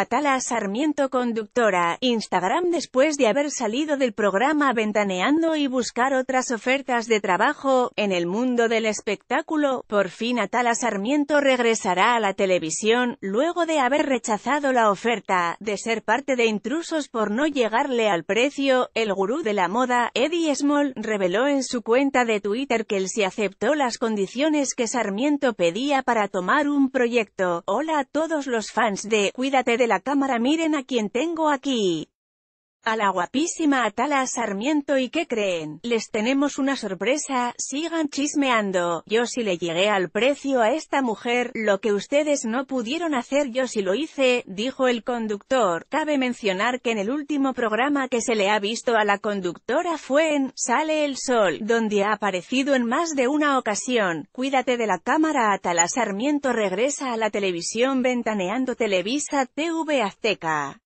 Atala Sarmiento conductora, Instagram Después de haber salido del programa Ventaneando y buscar otras ofertas de trabajo, en el mundo del espectáculo, por fin Atala Sarmiento regresará a la televisión, luego de haber rechazado la oferta, de ser parte de intrusos por no llegarle al precio, el gurú de la moda, Eddie Small, reveló en su cuenta de Twitter que él se aceptó las condiciones que Sarmiento pedía para tomar un proyecto. Hola a todos los fans de Cuídate de la cámara miren a quien tengo aquí a la guapísima Atala Sarmiento y ¿qué creen? Les tenemos una sorpresa, sigan chismeando, yo si le llegué al precio a esta mujer, lo que ustedes no pudieron hacer yo si lo hice, dijo el conductor. Cabe mencionar que en el último programa que se le ha visto a la conductora fue en Sale el Sol, donde ha aparecido en más de una ocasión. Cuídate de la cámara Atala Sarmiento regresa a la televisión ventaneando Televisa TV Azteca.